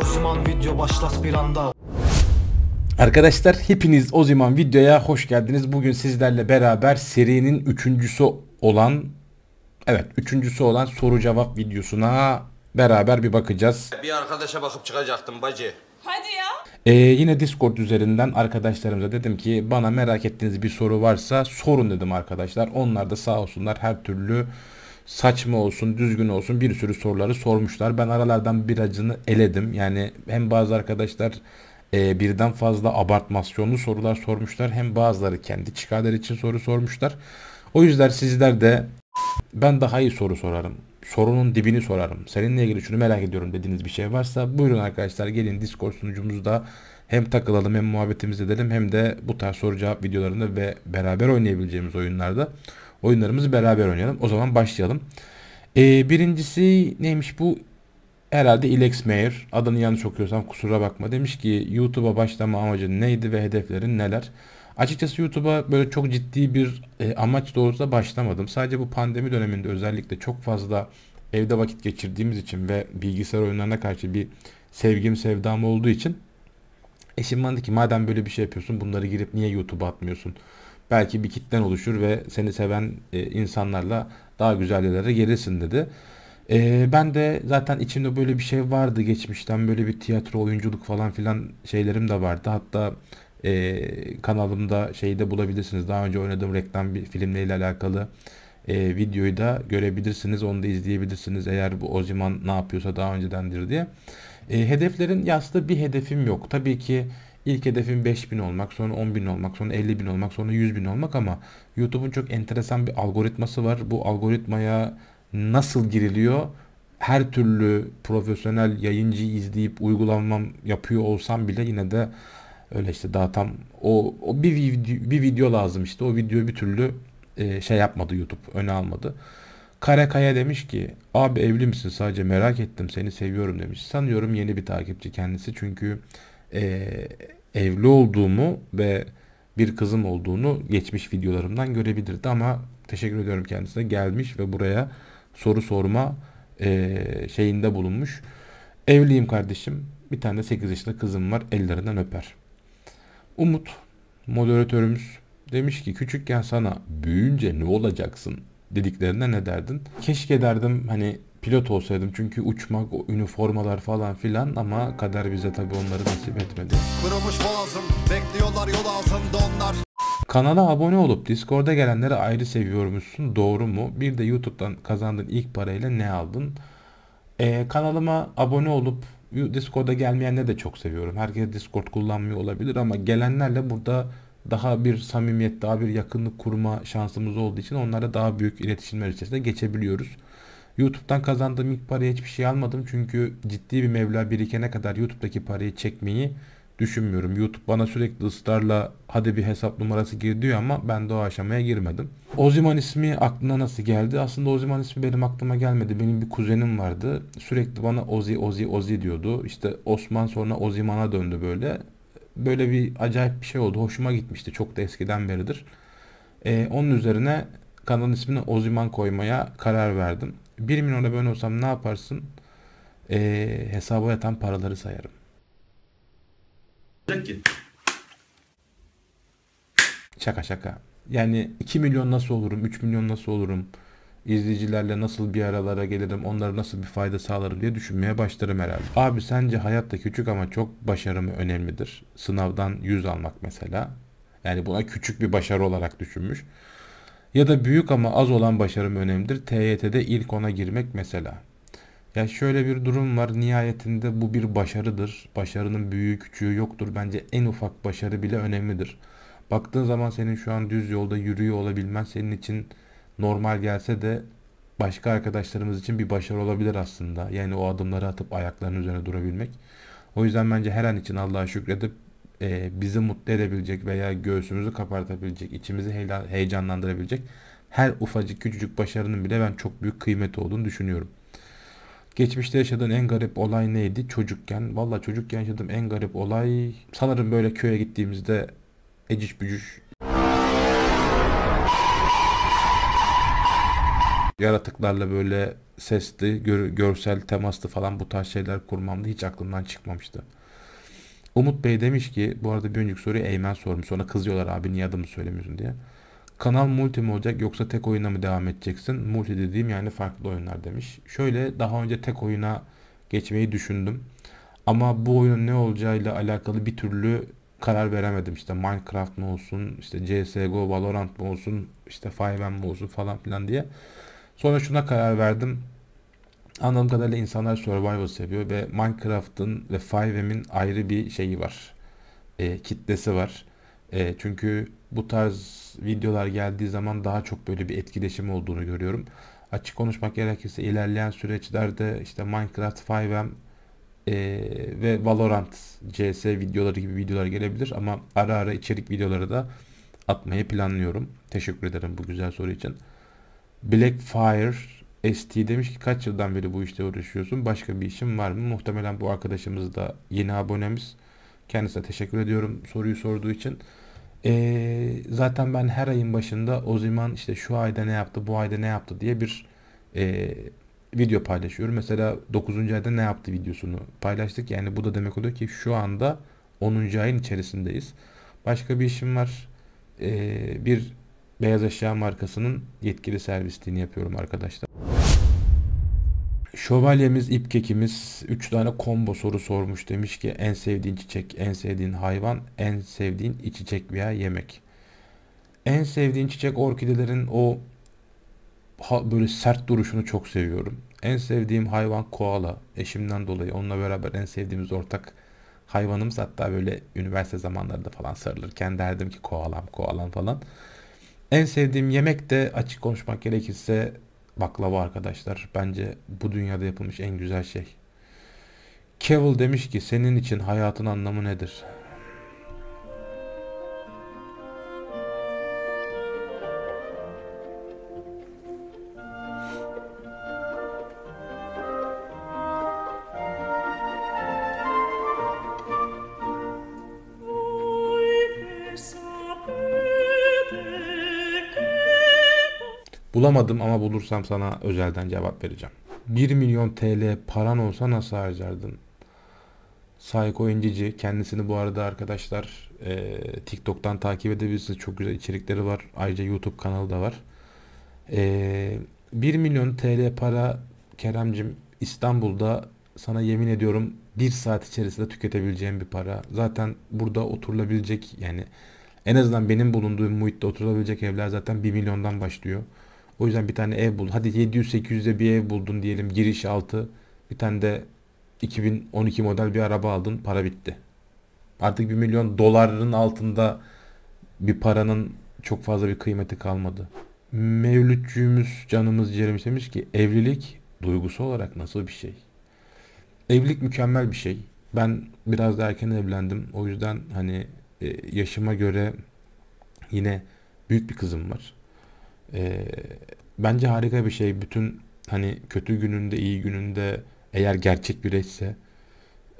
Osman video başlas bir anda Arkadaşlar hepiniz o zaman videoya hoş geldiniz. Bugün sizlerle beraber serinin üçüncüsü olan evet üçüncüsü olan soru cevap videosuna beraber bir bakacağız. Bir arkadaşa bakıp çıkacaktım bacı. Hadi ya. Ee, yine Discord üzerinden arkadaşlarımıza dedim ki bana merak ettiğiniz bir soru varsa sorun dedim arkadaşlar. Onlar da sağ olsunlar her türlü saçma olsun, düzgün olsun bir sürü soruları sormuşlar. Ben aralardan biracını eledim. Yani hem bazı arkadaşlar e, birden fazla abartmasyonlu sorular sormuşlar. Hem bazıları kendi çıkarları için soru sormuşlar. O yüzden sizler de ben daha iyi soru sorarım. Sorunun dibini sorarım. Seninle ilgili şunu merak ediyorum dediğiniz bir şey varsa buyurun arkadaşlar gelin Discord sunucumuzda hem takılalım hem muhabbetimizi edelim hem de bu tarz soru cevap videolarında ve beraber oynayabileceğimiz oyunlarda oyunlarımızı beraber oynayalım. O zaman başlayalım. Ee, birincisi neymiş bu? Herhalde Ilex Mayer. Adını yanlış okuyorsam kusura bakma. Demiş ki YouTube'a başlama amacın neydi ve hedeflerin neler? Açıkçası YouTube'a böyle çok ciddi bir e, amaç doğrultusunda başlamadım. Sadece bu pandemi döneminde özellikle çok fazla evde vakit geçirdiğimiz için ve bilgisayar oyunlarına karşı bir sevgim sevdam olduğu için eşim bana dedi ki madem böyle bir şey yapıyorsun bunları girip niye YouTube'a atmıyorsun? belki bir kitlen oluşur ve seni seven e, insanlarla daha güzel yerlere gelirsin dedi. E, ben de zaten içimde böyle bir şey vardı geçmişten böyle bir tiyatro oyunculuk falan filan şeylerim de vardı. Hatta e, kanalımda şeyde bulabilirsiniz daha önce oynadığım reklam bir filmleriyle alakalı e, videoyu da görebilirsiniz. Onu da izleyebilirsiniz eğer bu Oziman ne yapıyorsa daha öncedendir diye. E, hedeflerin yaslı bir hedefim yok. Tabii ki İlk hedefim 5000 olmak, sonra 10.000 olmak, sonra 50.000 olmak, sonra 100.000 olmak ama YouTube'un çok enteresan bir algoritması var. Bu algoritmaya nasıl giriliyor? Her türlü profesyonel yayıncı izleyip uygulamam yapıyor olsam bile yine de öyle işte daha tam o, o bir, video, bir video lazım işte. O video bir türlü e, şey yapmadı YouTube, öne almadı. Karakaya demiş ki abi evli misin sadece merak ettim seni seviyorum demiş. Sanıyorum yeni bir takipçi kendisi çünkü e, evli olduğumu ve bir kızım olduğunu geçmiş videolarımdan görebilirdi ama teşekkür ediyorum kendisine gelmiş ve buraya soru sorma e, şeyinde bulunmuş. Evliyim kardeşim. Bir tane de 8 yaşında kızım var. Ellerinden öper. Umut moderatörümüz demiş ki küçükken sana büyüyünce ne olacaksın dediklerinde ne derdin? Keşke derdim hani pilot olsaydım çünkü uçmak, o üniformalar falan filan ama kader bize tabi onları nasip etmedi. Kırılmış boğazım, bekliyorlar yol ağzında onlar. Kanala abone olup Discord'a gelenleri ayrı seviyormuşsun doğru mu? Bir de YouTube'dan kazandığın ilk parayla ne aldın? Ee, kanalıma abone olup Discord'a gelmeyenleri de çok seviyorum. Herkes Discord kullanmıyor olabilir ama gelenlerle burada daha bir samimiyet, daha bir yakınlık kurma şansımız olduğu için onlara daha büyük iletişimler içerisinde geçebiliyoruz. YouTube'dan kazandığım ilk paraya hiçbir şey almadım. Çünkü ciddi bir mevla birikene kadar YouTube'daki parayı çekmeyi düşünmüyorum. YouTube bana sürekli ısrarla hadi bir hesap numarası gir diyor ama ben de o aşamaya girmedim. Oziman ismi aklına nasıl geldi? Aslında Oziman ismi benim aklıma gelmedi. Benim bir kuzenim vardı. Sürekli bana Ozi Ozi Ozi diyordu. İşte Osman sonra Oziman'a döndü böyle. Böyle bir acayip bir şey oldu. Hoşuma gitmişti. Çok da eskiden beridir. Ee, onun üzerine kanalın ismini Oziman koymaya karar verdim. 1 milyon abone olsam ne yaparsın? Ee, hesaba yatan paraları sayarım. Ki. Şaka şaka. Yani 2 milyon nasıl olurum, 3 milyon nasıl olurum, izleyicilerle nasıl bir aralara gelirim, onlara nasıl bir fayda sağlarım diye düşünmeye başlarım herhalde. Abi sence hayatta küçük ama çok başarımı önemlidir? Sınavdan 100 almak mesela. Yani buna küçük bir başarı olarak düşünmüş. Ya da büyük ama az olan başarım önemlidir. TYT'de ilk ona girmek mesela. Ya şöyle bir durum var. Nihayetinde bu bir başarıdır. Başarının büyüğü küçüğü yoktur. Bence en ufak başarı bile önemlidir. Baktığın zaman senin şu an düz yolda yürüyor olabilmen senin için normal gelse de başka arkadaşlarımız için bir başarı olabilir aslında. Yani o adımları atıp ayaklarının üzerine durabilmek. O yüzden bence her an için Allah'a şükredip e, bizi mutlu edebilecek veya göğsümüzü kapartabilecek, içimizi he- heyecanlandırabilecek her ufacık küçücük başarının bile ben çok büyük kıymeti olduğunu düşünüyorum. Geçmişte yaşadığın en garip olay neydi? Çocukken. Valla çocukken yaşadığım en garip olay sanırım böyle köye gittiğimizde eciş bücüş yaratıklarla böyle sesli, gör, görsel temaslı falan bu tarz şeyler kurmamda hiç aklımdan çıkmamıştı. Umut Bey demiş ki bu arada bir önceki soruyu Eymen sormuş. sonra kızıyorlar abi niye adımı söylemiyorsun diye. Kanal multi mi olacak yoksa tek oyuna mı devam edeceksin? Multi dediğim yani farklı oyunlar demiş. Şöyle daha önce tek oyuna geçmeyi düşündüm. Ama bu oyunun ne olacağıyla alakalı bir türlü karar veremedim. İşte Minecraft mı olsun, işte CSGO, Valorant mı olsun, işte 5M mi olsun falan filan diye. Sonra şuna karar verdim. Anladığım kadarıyla insanlar survival seviyor ve Minecraft'ın ve 5M'in ayrı bir şeyi var. E, kitlesi var. E, çünkü bu tarz videolar geldiği zaman daha çok böyle bir etkileşim olduğunu görüyorum. Açık konuşmak gerekirse ilerleyen süreçlerde işte Minecraft 5M e, ve Valorant CS videoları gibi videolar gelebilir ama ara ara içerik videoları da atmayı planlıyorum. Teşekkür ederim bu güzel soru için. Blackfire ST demiş ki kaç yıldan beri bu işte uğraşıyorsun? Başka bir işin var mı? Muhtemelen bu arkadaşımız da yeni abonemiz. Kendisine teşekkür ediyorum soruyu sorduğu için. Ee, zaten ben her ayın başında o zaman işte şu ayda ne yaptı, bu ayda ne yaptı diye bir e, video paylaşıyorum. Mesela 9. ayda ne yaptı videosunu paylaştık. Yani bu da demek oluyor ki şu anda 10. ayın içerisindeyiz. Başka bir işim var. Ee, bir beyaz eşya markasının yetkili servisliğini yapıyorum arkadaşlar. Şövalyemiz, ipkekimiz 3 tane combo soru sormuş. Demiş ki en sevdiğin çiçek, en sevdiğin hayvan, en sevdiğin içecek veya yemek. En sevdiğin çiçek orkidelerin o ha, böyle sert duruşunu çok seviyorum. En sevdiğim hayvan koala. Eşimden dolayı onunla beraber en sevdiğimiz ortak hayvanımız hatta böyle üniversite zamanlarında falan sarılırken derdim ki koalam koalam falan. En sevdiğim yemek de açık konuşmak gerekirse baklava arkadaşlar. Bence bu dünyada yapılmış en güzel şey. Cavill demiş ki senin için hayatın anlamı nedir? Bulamadım ama bulursam sana özelden cevap vereceğim. 1 milyon TL paran olsa nasıl harcardın? Sayko İncici. Kendisini bu arada arkadaşlar e, TikTok'tan takip edebilirsiniz. Çok güzel içerikleri var. Ayrıca YouTube kanalı da var. E, 1 milyon TL para Kerem'cim İstanbul'da sana yemin ediyorum 1 saat içerisinde tüketebileceğim bir para. Zaten burada oturulabilecek yani en azından benim bulunduğum muhitte oturulabilecek evler zaten 1 milyondan başlıyor. O yüzden bir tane ev buldun. Hadi 700-800'e bir ev buldun diyelim giriş altı. Bir tane de 2012 model bir araba aldın. Para bitti. Artık 1 milyon doların altında bir paranın çok fazla bir kıymeti kalmadı. Mevlütçüğümüz canımız ciğerimiz demiş ki evlilik duygusu olarak nasıl bir şey? Evlilik mükemmel bir şey. Ben biraz da erken evlendim. O yüzden hani e, yaşıma göre yine büyük bir kızım var. E, bence harika bir şey. Bütün hani kötü gününde, iyi gününde eğer gerçek bir eşse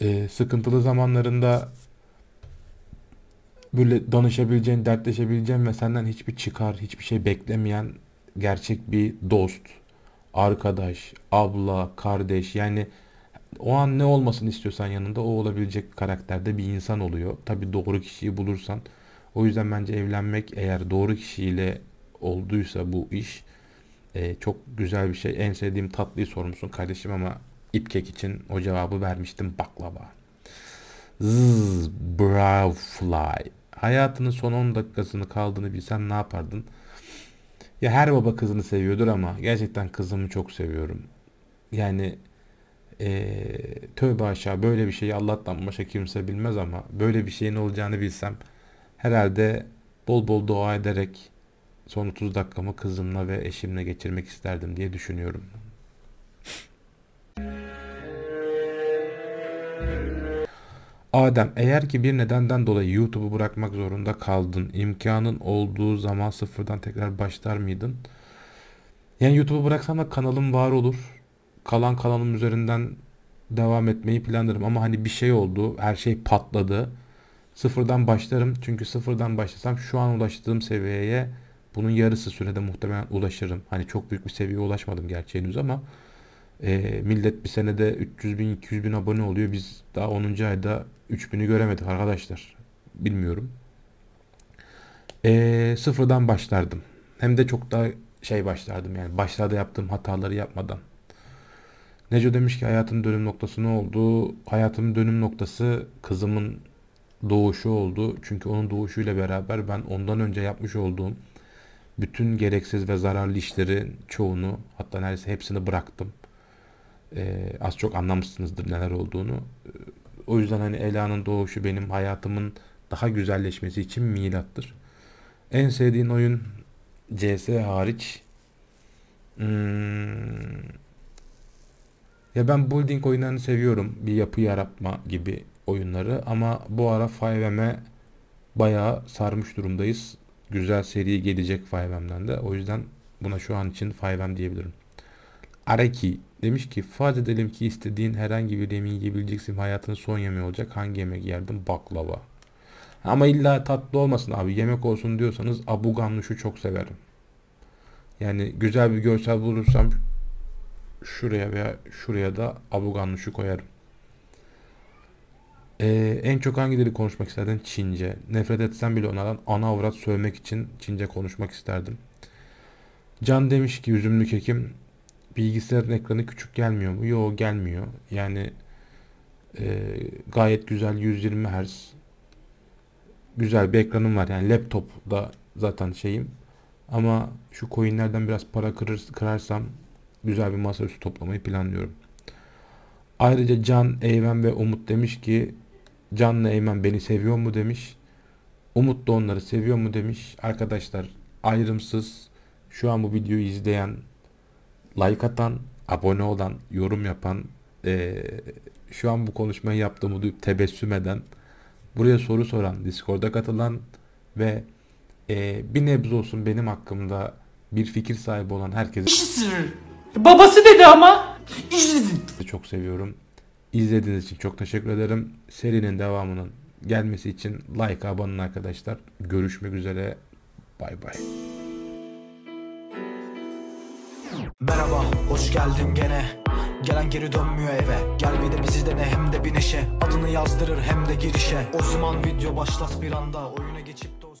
e, sıkıntılı zamanlarında böyle danışabileceğin, dertleşebileceğin ve senden hiçbir çıkar, hiçbir şey beklemeyen gerçek bir dost, arkadaş, abla, kardeş yani o an ne olmasını istiyorsan yanında o olabilecek karakterde bir insan oluyor. Tabi doğru kişiyi bulursan. O yüzden bence evlenmek eğer doğru kişiyle olduysa bu iş e, çok güzel bir şey. En sevdiğim tatlıyı sormuşsun kardeşim ama ipkek için o cevabı vermiştim baklava. Zzz, brow fly. Hayatının son 10 dakikasını kaldığını bilsen ne yapardın? Ya her baba kızını seviyordur ama gerçekten kızımı çok seviyorum. Yani e, tövbe aşağı böyle bir şeyi Allah'tan başka kimse bilmez ama böyle bir şeyin olacağını bilsem herhalde bol bol dua ederek son 30 dakikamı kızımla ve eşimle geçirmek isterdim diye düşünüyorum. Adem eğer ki bir nedenden dolayı YouTube'u bırakmak zorunda kaldın. imkanın olduğu zaman sıfırdan tekrar başlar mıydın? Yani YouTube'u bıraksam da kanalım var olur. Kalan kanalım üzerinden devam etmeyi planlarım. Ama hani bir şey oldu. Her şey patladı. Sıfırdan başlarım. Çünkü sıfırdan başlasam şu an ulaştığım seviyeye bunun yarısı sürede muhtemelen ulaşırım. Hani çok büyük bir seviyeye ulaşmadım gerçi henüz ama e, millet bir senede 300 bin 200 bin abone oluyor. Biz daha 10. ayda 3 bin'i göremedik arkadaşlar. Bilmiyorum. E, sıfırdan başlardım. Hem de çok daha şey başlardım yani başlarda yaptığım hataları yapmadan. Neco demiş ki hayatın dönüm noktası ne oldu? Hayatımın dönüm noktası kızımın doğuşu oldu. Çünkü onun doğuşuyla beraber ben ondan önce yapmış olduğum bütün gereksiz ve zararlı işlerin çoğunu hatta neredeyse hepsini bıraktım. Ee, az çok anlamışsınızdır neler olduğunu. Ee, o yüzden hani Ela'nın doğuşu benim hayatımın daha güzelleşmesi için milattır. En sevdiğin oyun CS hariç. Hmm. Ya ben building oyunlarını seviyorum. Bir yapı yaratma gibi oyunları ama bu ara 5M'e bayağı sarmış durumdayız güzel seri gelecek 5M'den de. O yüzden buna şu an için 5M diyebilirim. Araki demiş ki farz edelim ki istediğin herhangi bir yemeği yiyebileceksin. Hayatının son yemeği olacak. Hangi yemek yerdin? Baklava. Ama illa tatlı olmasın abi. Yemek olsun diyorsanız abuganluşu çok severim. Yani güzel bir görsel bulursam şuraya veya şuraya da abuganluşu koyarım. Ee, en çok hangi dili konuşmak isterdin? Çince. Nefret etsem bile onadan ana avrat söylemek için Çince konuşmak isterdim. Can demiş ki üzümlü kekim bilgisayarın ekranı küçük gelmiyor mu? Yo gelmiyor. Yani e, gayet güzel 120 Hz güzel bir ekranım var. Yani laptop da zaten şeyim. Ama şu coinlerden biraz para kırır, kırarsam güzel bir masaüstü toplamayı planlıyorum. Ayrıca Can, Eyven ve Umut demiş ki Canlı Eymen beni seviyor mu demiş. Umut da onları seviyor mu demiş. Arkadaşlar ayrımsız şu an bu videoyu izleyen, like atan, abone olan, yorum yapan, ee, şu an bu konuşmayı yaptığımı duyup tebessüm eden, buraya soru soran, Discord'a katılan ve ee, bir nebze olsun benim hakkımda bir fikir sahibi olan herkese... Babası dedi ama! Çok seviyorum. İzlediğiniz için çok teşekkür ederim. Serinin devamının gelmesi için like abanın arkadaşlar. Görüşmek üzere. Bay bay. Merhaba, hoş geldin gene Gelen geri dönmüyor eve Gel bir de bizi ne hem de bir neşe Adını yazdırır hem de girişe O zaman video başlas bir anda Oyuna geçip